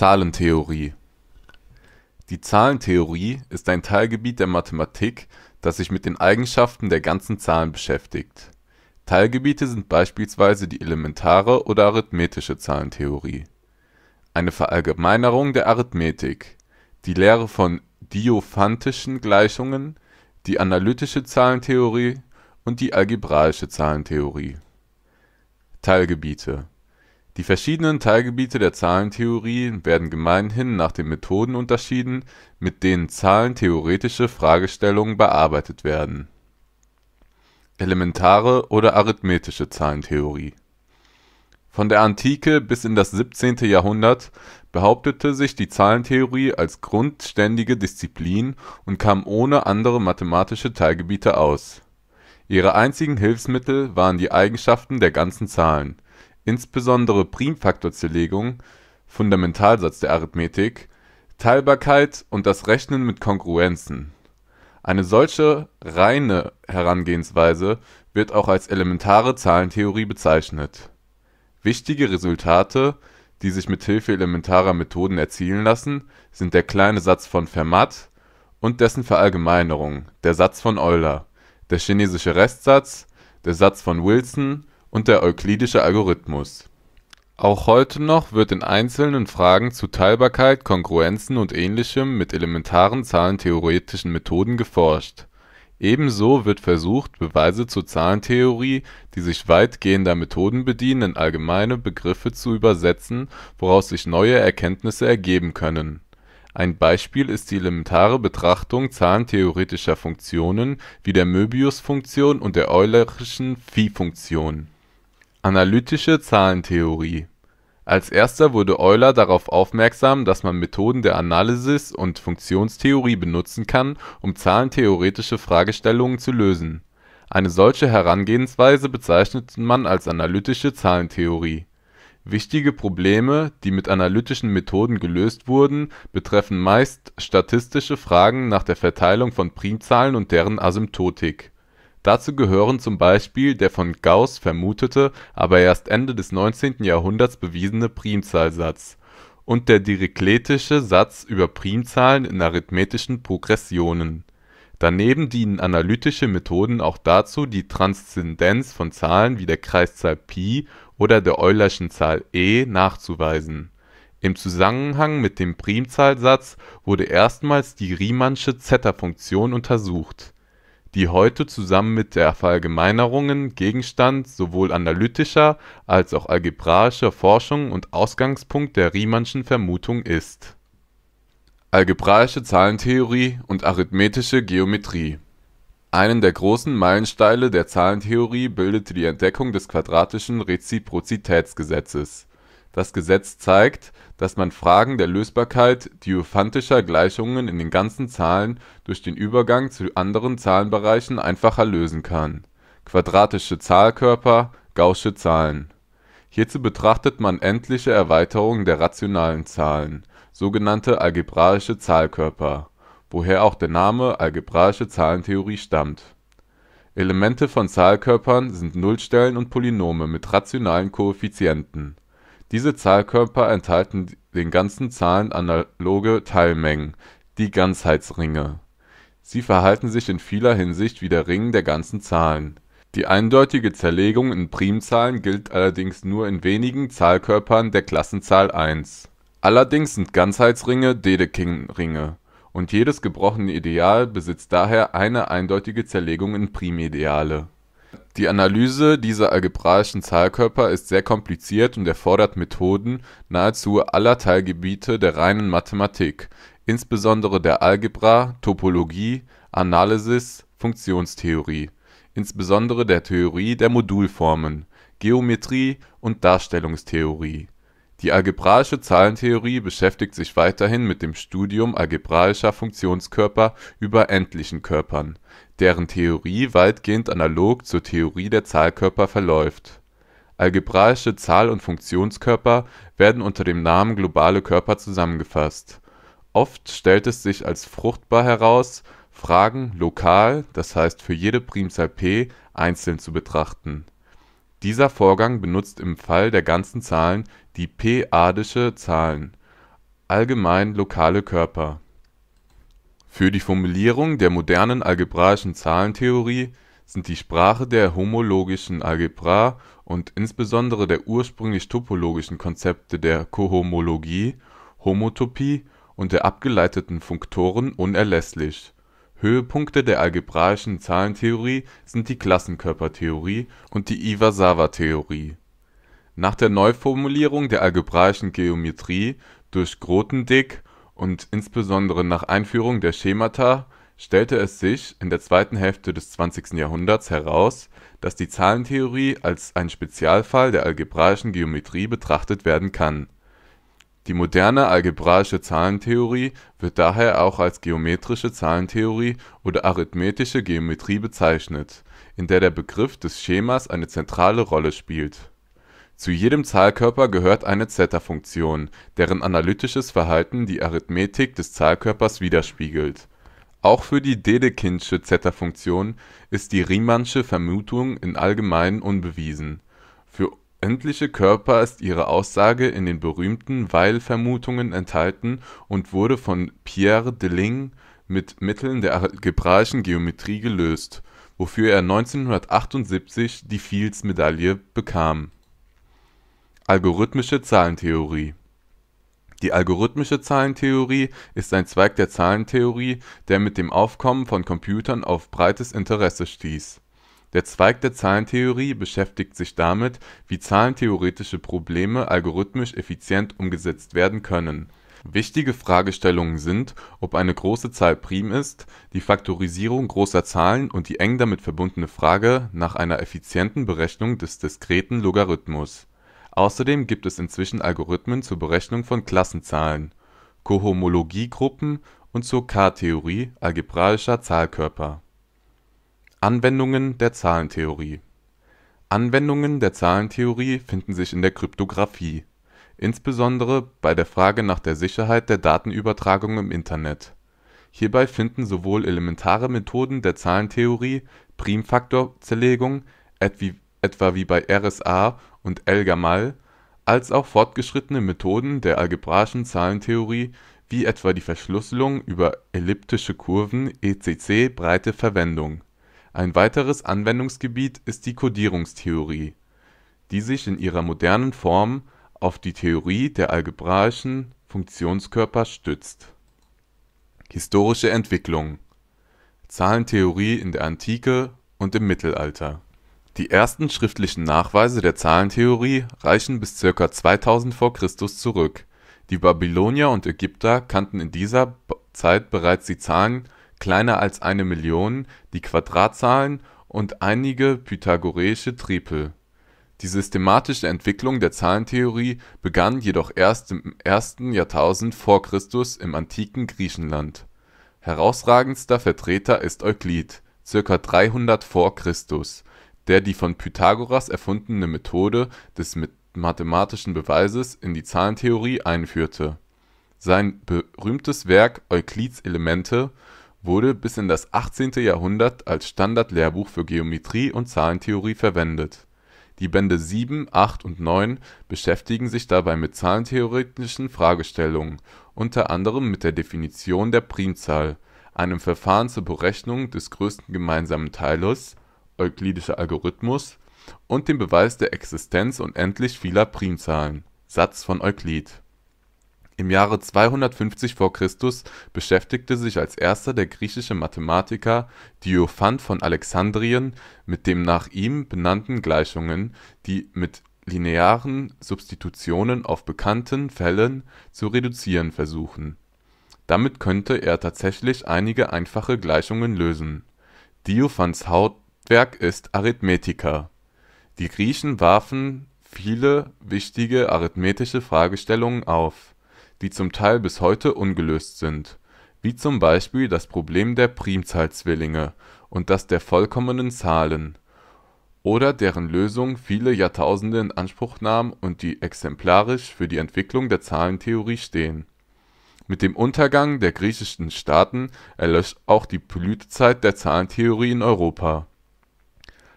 Zahlentheorie Die Zahlentheorie ist ein Teilgebiet der Mathematik, das sich mit den Eigenschaften der ganzen Zahlen beschäftigt. Teilgebiete sind beispielsweise die elementare oder arithmetische Zahlentheorie, eine Verallgemeinerung der Arithmetik, die Lehre von diophantischen Gleichungen, die analytische Zahlentheorie und die algebraische Zahlentheorie. Teilgebiete die verschiedenen Teilgebiete der Zahlentheorie werden gemeinhin nach den Methoden unterschieden, mit denen zahlentheoretische Fragestellungen bearbeitet werden: elementare oder arithmetische Zahlentheorie Von der Antike bis in das 17. Jahrhundert behauptete sich die Zahlentheorie als grundständige Disziplin und kam ohne andere mathematische Teilgebiete aus. Ihre einzigen Hilfsmittel waren die Eigenschaften der ganzen Zahlen insbesondere Primfaktorzerlegung (Fundamentalsatz der Arithmetik), Teilbarkeit und das Rechnen mit Kongruenzen. Eine solche reine Herangehensweise wird auch als elementare Zahlentheorie bezeichnet. Wichtige Resultate, die sich mit Hilfe elementarer Methoden erzielen lassen, sind der kleine Satz von Fermat und dessen Verallgemeinerung, der Satz von Euler, der chinesische Restsatz, der Satz von Wilson und der euklidische Algorithmus. Auch heute noch wird in einzelnen Fragen zu Teilbarkeit, Kongruenzen und ähnlichem mit elementaren zahlentheoretischen Methoden geforscht. Ebenso wird versucht, Beweise zur Zahlentheorie, die sich weitgehender Methoden bedienen, in allgemeine Begriffe zu übersetzen, woraus sich neue Erkenntnisse ergeben können. Ein Beispiel ist die elementare Betrachtung zahlentheoretischer Funktionen wie der Möbiusfunktion und der Eulerischen Phi-Funktion Analytische Zahlentheorie Als erster wurde Euler darauf aufmerksam, dass man Methoden der Analysis und Funktionentheorie benutzen kann, um zahlentheoretische Fragestellungen zu lösen. Eine solche Herangehensweise bezeichnet man als analytische Zahlentheorie. Wichtige Probleme, die mit analytischen Methoden gelöst wurden, betreffen meist statistische Fragen nach der Verteilung von Primzahlen und deren Asymptotik Dazu gehören zum Beispiel der von Gauß vermutete, aber erst Ende des 19. Jahrhunderts bewiesene Primzahlsatz und der dirichletsche Satz über Primzahlen in arithmetischen Progressionen. Daneben dienen analytische Methoden auch dazu, die Transzendenz von Zahlen wie der Kreiszahl Pi oder der Eulerschen Zahl e nachzuweisen. Im Zusammenhang mit dem Primzahlsatz wurde erstmals die Riemannsche Zeta-Funktion untersucht die heute zusammen mit der Verallgemeinerungen Gegenstand sowohl analytischer als auch algebraischer Forschung und Ausgangspunkt der Riemannschen Vermutung ist. Algebraische Zahlentheorie und Arithmetische Geometrie Einen der großen Meilensteine der Zahlentheorie bildete die Entdeckung des quadratischen Reziprozitätsgesetzes. Das Gesetz zeigt dass man Fragen der Lösbarkeit diophantischer Gleichungen in den ganzen Zahlen durch den Übergang zu anderen Zahlenbereichen einfacher lösen kann (quadratische Zahlkörper, gaußsche Zahlen). Hierzu betrachtet man endliche Erweiterungen der rationalen Zahlen, sogenannte algebraische Zahlkörper (woher auch der Name algebraische Zahlentheorie stammt). Elemente von Zahlkörpern sind Nullstellen und Polynome mit rationalen Koeffizienten diese Zahlkörper enthalten den ganzen Zahlen analoge Teilmengen, die Ganzheitsringe. Sie verhalten sich in vieler Hinsicht wie der Ring der ganzen Zahlen. Die eindeutige Zerlegung in Primzahlen gilt allerdings nur in wenigen Zahlkörpern der Klassenzahl 1. Allerdings sind Ganzheitsringe Dedekindringe, und jedes gebrochene Ideal besitzt daher eine eindeutige Zerlegung in Primideale die Analyse dieser algebraischen Zahlkörper ist sehr kompliziert und erfordert Methoden nahezu aller Teilgebiete der reinen Mathematik, insbesondere der Algebra, Topologie, Analysis, Funktionstheorie, insbesondere der Theorie der Modulformen, Geometrie und Darstellungstheorie. Die algebraische Zahlentheorie beschäftigt sich weiterhin mit dem Studium algebraischer Funktionskörper über endlichen Körpern deren Theorie weitgehend analog zur Theorie der Zahlkörper verläuft. Algebraische Zahl und Funktionenkörper werden unter dem Namen globale Körper zusammengefasst. Oft stellt es sich als fruchtbar heraus, Fragen lokal, das heißt für jede Primzahl p einzeln zu betrachten. Dieser Vorgang benutzt im Fall der ganzen Zahlen die p adische Zahlen (allgemein lokale Körper für die Formulierung der modernen algebraischen Zahlentheorie sind die Sprache der homologischen Algebra und insbesondere der ursprünglich topologischen Konzepte der Kohomologie, Homotopie und der abgeleiteten Funktoren unerlässlich. Höhepunkte der algebraischen Zahlentheorie sind die Klassenkörpertheorie und die Iwasawa-Theorie. Nach der Neuformulierung der algebraischen Geometrie durch Grothendieck und insbesondere nach Einführung der Schemata stellte es sich in der zweiten Hälfte des 20. Jahrhunderts heraus, dass die Zahlentheorie als ein Spezialfall der algebraischen Geometrie betrachtet werden kann. Die moderne algebraische Zahlentheorie wird daher auch als geometrische Zahlentheorie oder arithmetische Geometrie bezeichnet, in der der Begriff des Schemas eine zentrale Rolle spielt zu jedem Zahlkörper gehört eine Zeta-Funktion, deren analytisches Verhalten die Arithmetik des Zahlkörpers widerspiegelt. Auch für die Dedekindsche Zeta-Funktion ist die Riemannsche Vermutung im Allgemeinen unbewiesen. Für endliche Körper ist ihre Aussage in den berühmten Weil-Vermutungen enthalten und wurde von Pierre Deligne mit Mitteln der algebraischen Geometrie gelöst, wofür er 1978 die Fields-Medaille bekam Algorithmische Zahlentheorie Die algorithmische Zahlentheorie ist ein Zweig der Zahlentheorie, der mit dem Aufkommen von Computern auf breites Interesse stieß. Der Zweig der Zahlentheorie beschäftigt sich damit, wie zahlentheoretische Probleme algorithmisch effizient umgesetzt werden können. Wichtige Fragestellungen sind, ob eine große Zahl prim ist, die Faktorisierung großer Zahlen und die eng damit verbundene Frage nach einer effizienten Berechnung des diskreten Logarithmus Außerdem gibt es inzwischen Algorithmen zur Berechnung von Klassenzahlen, Kohomologiegruppen und zur K-Theorie algebraischer Zahlkörper. Anwendungen der Zahlentheorie Anwendungen der Zahlentheorie finden sich in der Kryptographie, insbesondere bei der Frage nach der Sicherheit der Datenübertragung im Internet. Hierbei finden sowohl elementare Methoden der Zahlentheorie (Primfaktorzerlegung, etwa wie bei RSA und El-Gamal, als auch fortgeschrittene Methoden der algebraischen Zahlentheorie wie etwa die Verschlüsselung über elliptische Kurven (ECC) breite Verwendung. Ein weiteres Anwendungsgebiet ist die Codierungstheorie, die sich in ihrer modernen Form auf die Theorie der algebraischen Funktionenkörper stützt. Historische Entwicklung Zahlentheorie in der Antike und im Mittelalter die ersten schriftlichen Nachweise der Zahlentheorie reichen bis ca. 2000 v. Chr. zurück. Die Babylonier und Ägypter kannten in dieser Zeit bereits die Zahlen kleiner als eine Million, die Quadratzahlen und einige pythagoreische Tripel. Die systematische Entwicklung der Zahlentheorie begann jedoch erst im ersten Jahrtausend v. Chr. im antiken Griechenland. Herausragendster Vertreter ist Euklid (ca. 300 v. Chr der die von Pythagoras erfundene Methode des mathematischen Beweises in die Zahlentheorie einführte. Sein berühmtes Werk Euklids Elemente wurde bis in das 18. Jahrhundert als Standardlehrbuch für Geometrie und Zahlentheorie verwendet. Die Bände 7, 8 und 9 beschäftigen sich dabei mit zahlentheoretischen Fragestellungen, unter anderem mit der Definition der Primzahl, einem Verfahren zur Berechnung des größten gemeinsamen Teilers euklidischer Algorithmus und den Beweis der Existenz unendlich vieler Primzahlen (Satz von Euklid). Im Jahre 250 v. Chr. beschäftigte sich als erster der griechische Mathematiker Diophant von Alexandrien mit den nach ihm benannten Gleichungen, die mit linearen Substitutionen auf bekannte Fälle zu reduzieren versuchen. Damit konnte er tatsächlich einige einfache Gleichungen lösen. Diophants Hauptaussage Netzwerk ist Arithmetica. Die Griechen warfen viele wichtige arithmetische Fragestellungen auf, die zum Teil bis heute ungelöst sind, wie zum Beispiel das Problem der Primzahlzwillinge und das der vollkommenen Zahlen, oder deren Lösung viele Jahrtausende in Anspruch nahm und die exemplarisch für die Entwicklung der Zahlentheorie stehen. Mit dem Untergang der griechischen Staaten erlosch auch die Blütezeit der Zahlentheorie in Europa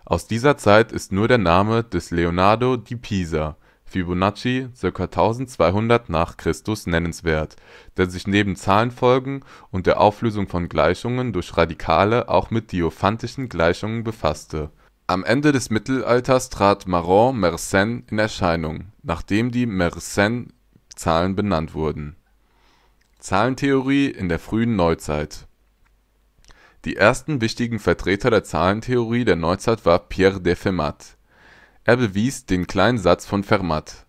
aus dieser Zeit ist nur der Name des Leonardo di Pisa (Fibonacci, ca. 1200 n. Chr.) nennenswert, der sich neben Zahlenfolgen und der Auflösung von Gleichungen durch Radikale auch mit diophantischen Gleichungen befasste. Am Ende des Mittelalters trat Marin Mersenne in Erscheinung, nach dem die Mersenne-Zahlen benannt wurden. Zahlentheorie in der frühen Neuzeit die ersten wichtigen Vertreter der Zahlentheorie der Neuzeit war Pierre de Fermat. Er bewies den kleinen Satz von Fermat,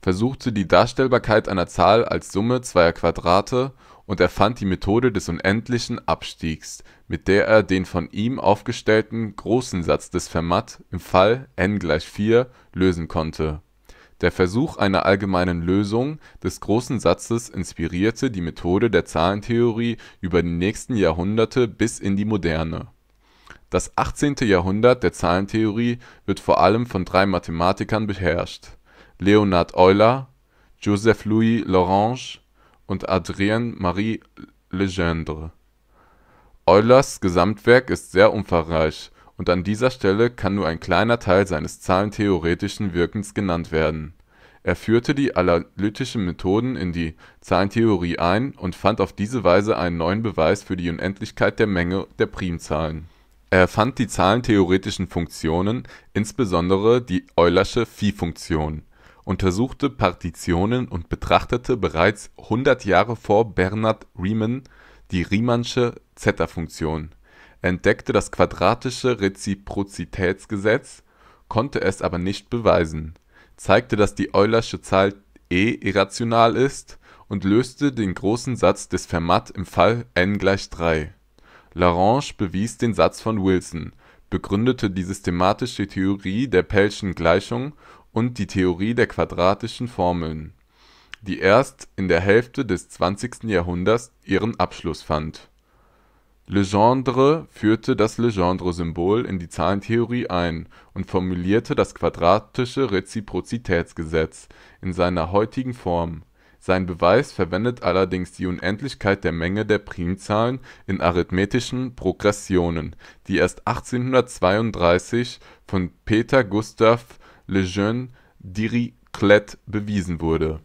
versuchte die Darstellbarkeit einer Zahl als Summe zweier Quadrate und erfand die Methode des unendlichen Abstiegs, mit der er den von ihm aufgestellten großen Satz des Fermat im Fall n 4 lösen konnte der Versuch einer allgemeinen Lösung des Großen Satzes inspirierte die Methode der Zahlentheorie über die nächsten Jahrhunderte bis in die Moderne. Das 18. Jahrhundert der Zahlentheorie wird vor allem von drei Mathematikern beherrscht: Leonhard Euler, Joseph-Louis Lorange und Adrien-Marie Legendre. Eulers Gesamtwerk ist sehr umfangreich und an dieser Stelle kann nur ein kleiner Teil seines zahlentheoretischen Wirkens genannt werden. Er führte die analytischen Methoden in die Zahlentheorie ein und fand auf diese Weise einen neuen Beweis für die Unendlichkeit der Menge der Primzahlen. Er erfand die zahlentheoretischen Funktionen, insbesondere die Eulersche Phi-Funktion, untersuchte Partitionen und betrachtete bereits 100 Jahre vor Bernard Riemann die Riemannsche Zeta-Funktion entdeckte das quadratische Reziprozitätsgesetz, konnte es aber nicht beweisen, zeigte, dass die Eulersche Zahl E irrational ist und löste den großen Satz des Fermat im Fall n gleich 3. Lagrange bewies den Satz von Wilson, begründete die systematische Theorie der Pellschen Gleichung und die Theorie der quadratischen Formeln, die erst in der Hälfte des 20. Jahrhunderts ihren Abschluss fand Legendre führte das Legendre-Symbol in die Zahlentheorie ein und formulierte das quadratische Reziprozitätsgesetz in seiner heutigen Form. Sein Beweis verwendet allerdings die Unendlichkeit der Menge der Primzahlen in arithmetischen Progressionen, die erst 1832 von Peter Gustav Lejeune Dirichlet bewiesen wurde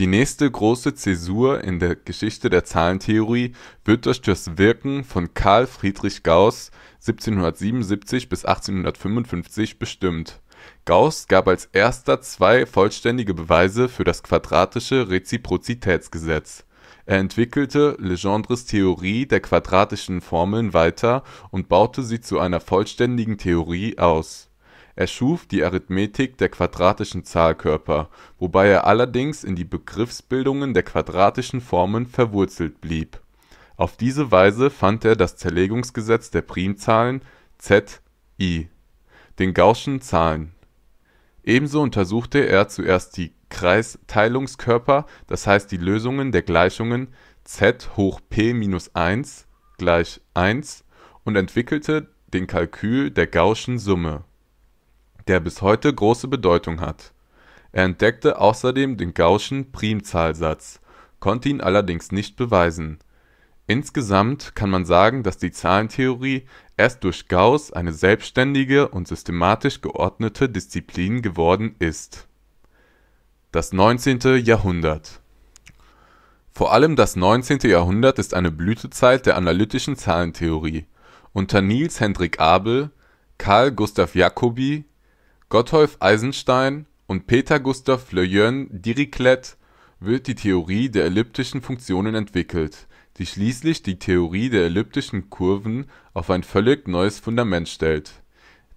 die nächste große Zäsur in der Geschichte der Zahlentheorie wird durch das Wirken von Karl Friedrich Gauss (1777 – 1855) bestimmt. Gauss gab als erster zwei vollständige Beweise für das quadratische Reziprozitätsgesetz. Er entwickelte Legendres Theorie der quadratischen Formeln weiter und baute sie zu einer vollständigen Theorie aus er schuf die Arithmetik der quadratischen Zahlkörper, wobei er allerdings in die Begriffsbildungen der quadratischen Formen verwurzelt blieb. Auf diese Weise fand er das Zerlegungsgesetz der Primzahlen Z i, den gaußschen Zahlen. Ebenso untersuchte er zuerst die Kreisteilungskörper, das heißt die Lösungen der Gleichungen z hoch p minus 1 gleich 1, und entwickelte den Kalkül der gaußschen Summe der bis heute große Bedeutung hat. Er entdeckte außerdem den gaußschen Primzahlsatz, konnte ihn allerdings nicht beweisen. Insgesamt kann man sagen, dass die Zahlentheorie erst durch Gauss eine selbstständige und systematisch geordnete Disziplin geworden ist. Das 19. Jahrhundert Vor allem das 19. Jahrhundert ist eine Blütezeit der analytischen Zahlentheorie. Unter Niels Hendrik Abel, Karl Gustav Jacobi Gotthold Eisenstein und Peter Gustav Lejeune Dirichlet wird die Theorie der elliptischen Funktionen entwickelt, die schließlich die Theorie der elliptischen Kurven auf ein völlig neues Fundament stellt.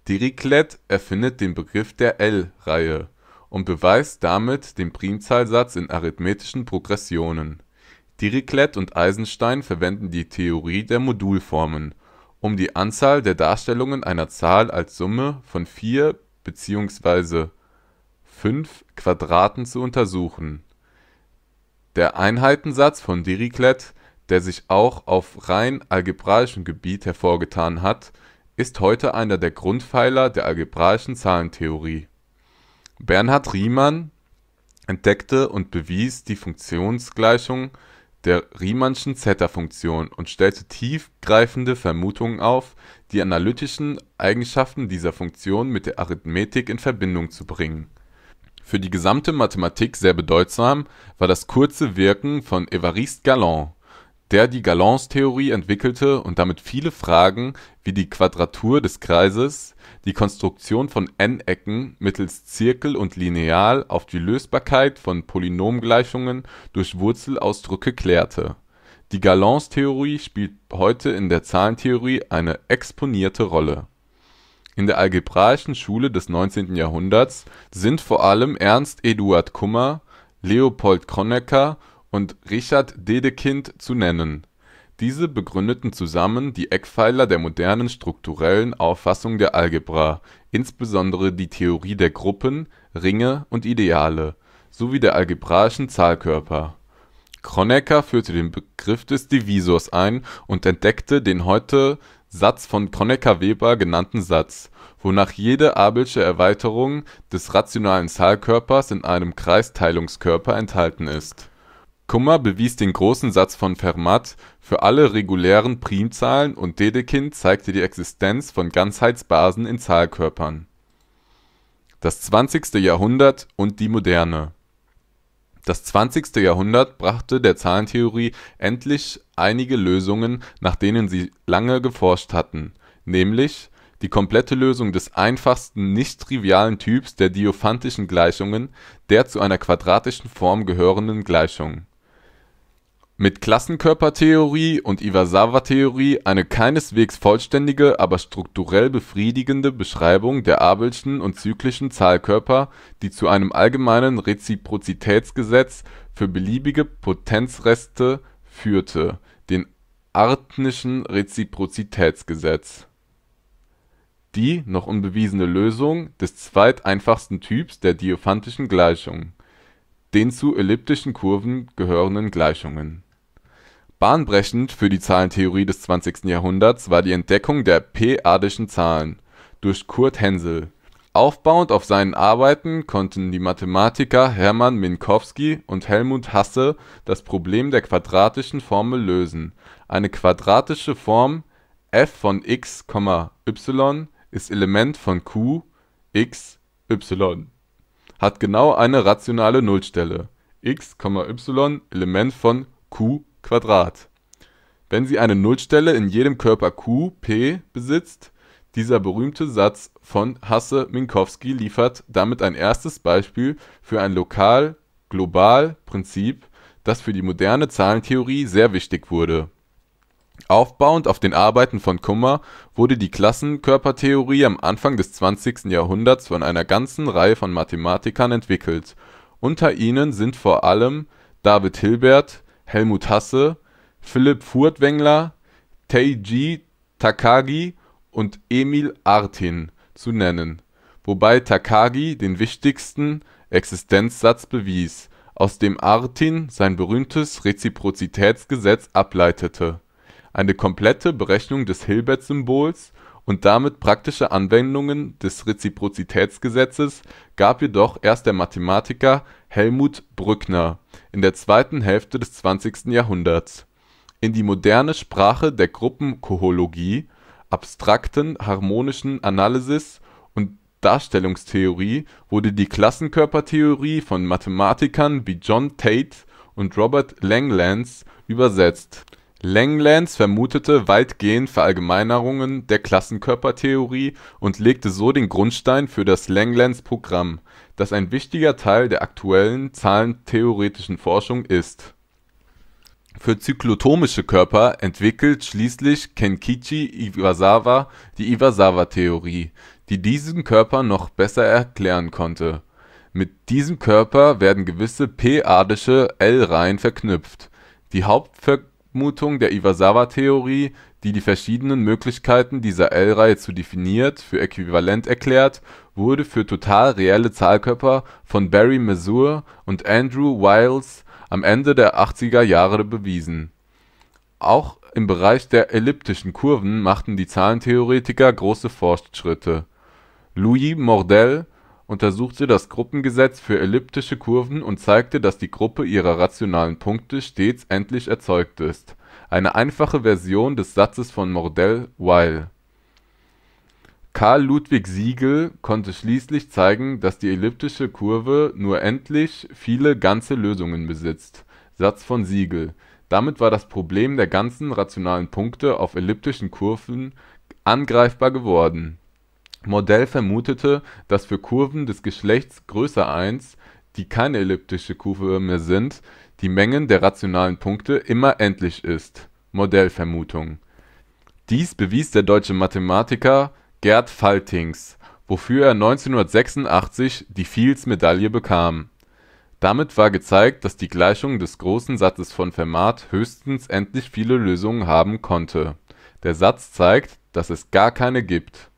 Dirichlet erfindet den Begriff der L-Reihe und beweist damit den Primzahlsatz in arithmetischen Progressionen. Dirichlet und Eisenstein verwenden die Theorie der Modulformen, um die Anzahl der Darstellungen einer Zahl als Summe von vier bzw. fünf Quadraten zu untersuchen. Der Einheitensatz von Dirichlet, der sich auch auf rein algebraischem Gebiet hervorgetan hat, ist heute einer der Grundpfeiler der algebraischen Zahlentheorie. Bernhard Riemann entdeckte und bewies die Funktionsgleichung der Riemannschen Zeta-Funktion und stellte tiefgreifende Vermutungen auf, die analytischen Eigenschaften dieser Funktion mit der Arithmetik in Verbindung zu bringen. Für die gesamte Mathematik sehr bedeutsam war das kurze Wirken von Évariste Galland, der die Galland-Theorie entwickelte und damit viele Fragen wie die Quadratur des Kreises die Konstruktion von n-Ecken mittels Zirkel und Lineal auf die Lösbarkeit von Polynomgleichungen durch Wurzelausdrücke klärte. Die Galoistheorie spielt heute in der Zahlentheorie eine exponierte Rolle. In der algebraischen Schule des 19. Jahrhunderts sind vor allem Ernst Eduard Kummer, Leopold Kronecker und Richard Dedekind zu nennen diese begründeten zusammen die Eckpfeiler der modernen strukturellen Auffassung der Algebra, insbesondere die Theorie der Gruppen, Ringe und Ideale sowie der algebraischen Zahlkörper. Kronecker führte den Begriff des Divisors ein und entdeckte den heute Satz von Kronecker-Weber genannten Satz, wonach jede abelsche Erweiterung des rationalen Zahlkörpers in einem Kreisteilungskörper enthalten ist Kummer bewies den großen Satz von Fermat für alle regulären Primzahlen und Dedekind zeigte die Existenz von Ganzheitsbasen in Zahlkörpern. Das 20. Jahrhundert und die Moderne Das 20. Jahrhundert brachte der Zahlentheorie endlich einige Lösungen, nach denen sie lange geforscht hatten, nämlich die komplette Lösung des einfachsten nicht-trivialen Typs der Diophantischen Gleichungen, der zu einer quadratischen Form gehörenden Gleichung mit Klassenkörpertheorie und Iwasawa-Theorie eine keineswegs vollständige, aber strukturell befriedigende Beschreibung der abelschen und zyklischen Zahlkörper, die zu einem allgemeinen Reziprozitätsgesetz für beliebige Potenzreste führte, den Artinschen Reziprozitätsgesetz. Die noch unbewiesene Lösung des zweiteinfachsten Typs der Diophantischen Gleichung den zu elliptischen Kurven gehörenden Gleichungen. Bahnbrechend für die Zahlentheorie des zwanzigsten Jahrhunderts war die Entdeckung der p-adischen Zahlen durch Kurt Hensel. Aufbauend auf seinen Arbeiten konnten die Mathematiker Hermann Minkowski und Helmut Hasse das Problem der quadratischen Formel lösen. Eine quadratische Form f von x, y ist Element von Q, x, y hat genau eine rationale Nullstelle (x, y Element von Q2). Wenn sie eine Nullstelle in jedem Körper Q (P) besitzt (dieser berühmte Satz von Hasse-Minkowski liefert damit ein erstes Beispiel für ein Lokal-Global-Prinzip, das für die moderne Zahlentheorie sehr wichtig wurde Aufbauend auf den Arbeiten von Kummer wurde die Klassenkörpertheorie am Anfang des 20. Jahrhunderts von einer ganzen Reihe von Mathematikern entwickelt. Unter ihnen sind vor allem David Hilbert, Helmut Hasse, Philipp Furtwängler, Teiji Takagi und Emil Artin zu nennen, wobei Takagi den wichtigsten Existenzsatz bewies, aus dem Artin sein berühmtes Reziprozitätsgesetz ableitete eine komplette Berechnung des Hilbert-Symbols und damit praktische Anwendungen des Reziprozitätsgesetzes gab jedoch erst der Mathematiker Helmut Brückner in der zweiten Hälfte des zwanzigsten Jahrhunderts. In die moderne Sprache der Gruppenkohomologie, abstrakten harmonischen Analysis und Darstellungstheorie wurde die Klassenkörpertheorie von Mathematikern wie John Tate und Robert Langlands übersetzt Langlands vermutete weitgehend Verallgemeinerungen der Klassenkörpertheorie und legte so den Grundstein für das Langlands-Programm, das ein wichtiger Teil der aktuellen zahlentheoretischen Forschung ist. Für zyklotomische Körper entwickelt schließlich Kenkichi Iwasawa die Iwasawa-Theorie, die diesen Körper noch besser erklären konnte. Mit diesem Körper werden gewisse p-adische L-Reihen verknüpft. Die Hauptverknüpfung Vermutung der Iwasawa-Theorie, die die verschiedenen Möglichkeiten, dieser L-Reihe zu definiert, für äquivalent erklärt, wurde für total reelle Zahlkörper von Barry Mazur und Andrew Wiles am Ende der 80er Jahre bewiesen. Auch im Bereich der elliptischen Kurven machten die Zahlentheoretiker große Fortschritte. Louis Mordell untersuchte das Gruppengesetz für elliptische Kurven und zeigte, dass die Gruppe ihrer rationalen Punkte stets endlich erzeugt ist – eine einfache Version des Satzes von Mordell-Weil. Carl Ludwig Siegel konnte schließlich zeigen, dass die elliptische Kurve nur endlich viele ganze Lösungen besitzt (Satz von Siegel). Damit war das Problem der ganzen rationalen Punkte auf elliptischen Kurven angreifbar geworden Modell vermutete, dass für Kurven des Geschlechts größer 1, die keine elliptische Kurve mehr sind, die Menge der rationalen Punkte immer endlich ist (Modellvermutung). Dies bewies der deutsche Mathematiker Gerd Faltings, wofür er 1986 die Fields-Medaille bekam. Damit war gezeigt, dass die Gleichung des großen Satzes von Fermat höchstens endlich viele Lösungen haben konnte. Der Satz zeigt, dass es gar keine gibt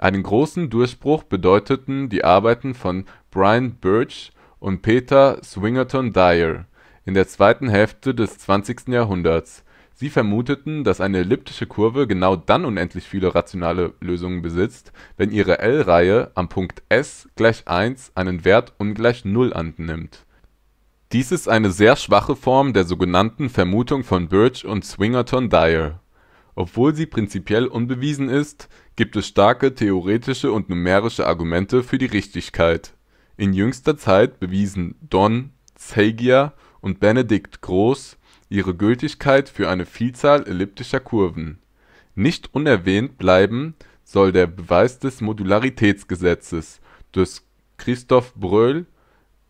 einen großen Durchbruch bedeuteten die Arbeiten von Brian Birch und Peter Swinnerton Dyer in der zweiten Hälfte des zwanzigsten Jahrhunderts. Sie vermuteten, dass eine elliptische Kurve genau dann unendlich viele rationale Lösungen besitzt, wenn ihre L-Reihe am Punkt S gleich 1 einen Wert ungleich 0 annimmt. Dies ist eine sehr schwache Form der sogenannten Vermutung von Birch und Swingerton Dyer. Obwohl sie prinzipiell unbewiesen ist gibt es starke theoretische und numerische Argumente für die Richtigkeit. In jüngster Zeit bewiesen Don Zagier und Benedikt Groß ihre Gültigkeit für eine Vielzahl elliptischer Kurven. Nicht unerwähnt bleiben soll der Beweis des Modularitätsgesetzes durch Christoph Breuil,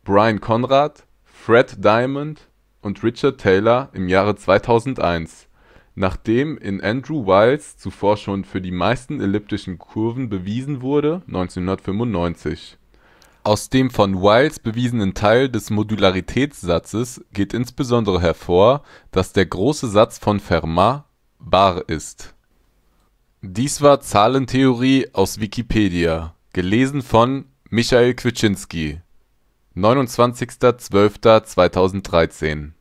Brian Conrad, Fred Diamond und Richard Taylor im Jahre 2001 Nachdem in Andrew Wiles zuvor schon für die meisten elliptischen Kurven bewiesen wurde (1995). Aus dem von Wiles bewiesenen Teil des Modularitätssatzes geht insbesondere hervor, dass der große Satz von Fermat bar ist. Dies war Zahlentheorie, aus Wikipedia, gelesen von Michael Kliczynski, 29.12.2013.